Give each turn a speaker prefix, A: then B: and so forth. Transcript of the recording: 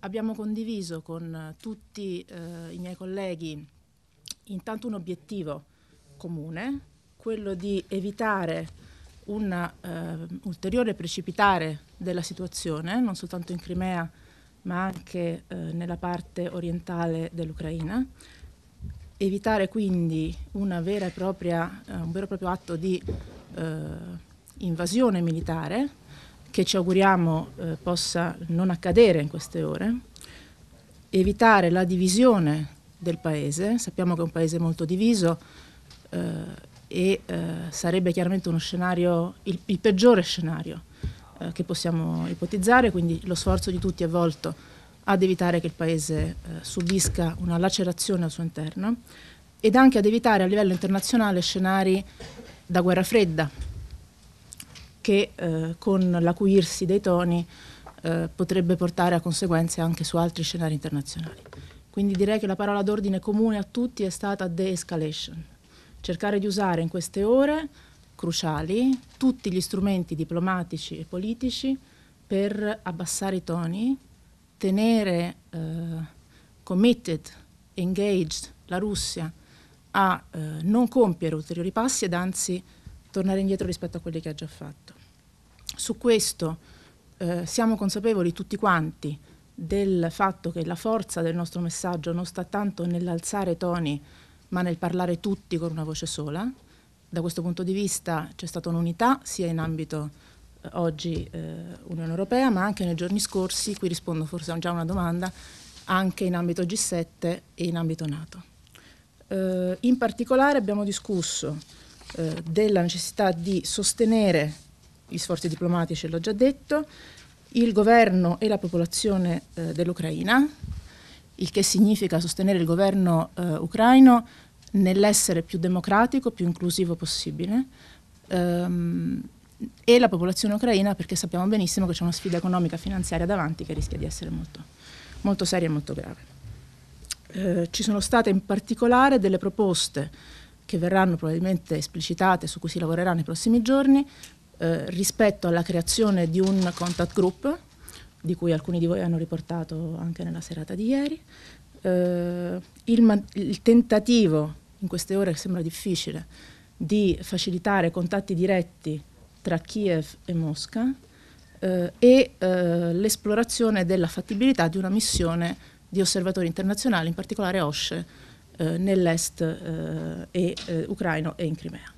A: abbiamo condiviso con eh, tutti eh, i miei colleghi intanto un obiettivo comune, quello di evitare un eh, ulteriore precipitare della situazione, non soltanto in Crimea, ma anche eh, nella parte orientale dell'Ucraina. Evitare quindi vera propria, eh, un vero e proprio atto di eh, invasione militare che ci auguriamo eh, possa non accadere in queste ore, evitare la divisione del Paese, sappiamo che è un Paese molto diviso eh, e eh, sarebbe chiaramente uno scenario, il, il peggiore scenario eh, che possiamo ipotizzare, quindi lo sforzo di tutti è volto ad evitare che il Paese eh, subisca una lacerazione al suo interno ed anche ad evitare a livello internazionale scenari da guerra fredda, che eh, con l'acuirsi dei toni eh, potrebbe portare a conseguenze anche su altri scenari internazionali. Quindi direi che la parola d'ordine comune a tutti è stata de-escalation, cercare di usare in queste ore cruciali tutti gli strumenti diplomatici e politici per abbassare i toni, tenere eh, committed, engaged la Russia a eh, non compiere ulteriori passi ed anzi tornare indietro rispetto a quelli che ha già fatto. Su questo eh, siamo consapevoli tutti quanti del fatto che la forza del nostro messaggio non sta tanto nell'alzare toni, ma nel parlare tutti con una voce sola. Da questo punto di vista c'è stata un'unità sia in ambito eh, oggi eh, Unione Europea, ma anche nei giorni scorsi, qui rispondo forse a già una domanda, anche in ambito G7 e in ambito Nato. Eh, in particolare abbiamo discusso eh, della necessità di sostenere gli sforzi diplomatici, l'ho già detto, il governo e la popolazione eh, dell'Ucraina, il che significa sostenere il governo eh, ucraino nell'essere più democratico, più inclusivo possibile, ehm, e la popolazione ucraina perché sappiamo benissimo che c'è una sfida economica e finanziaria davanti che rischia di essere molto, molto seria e molto grave. Eh, ci sono state in particolare delle proposte che verranno probabilmente esplicitate, su cui si lavorerà nei prossimi giorni, eh, rispetto alla creazione di un contact group, di cui alcuni di voi hanno riportato anche nella serata di ieri, eh, il, il tentativo, in queste ore che sembra difficile, di facilitare contatti diretti tra Kiev e Mosca eh, e eh, l'esplorazione della fattibilità di una missione di osservatori internazionali, in particolare OSCE, eh, nell'est eh, e, eh, ucraino e in Crimea.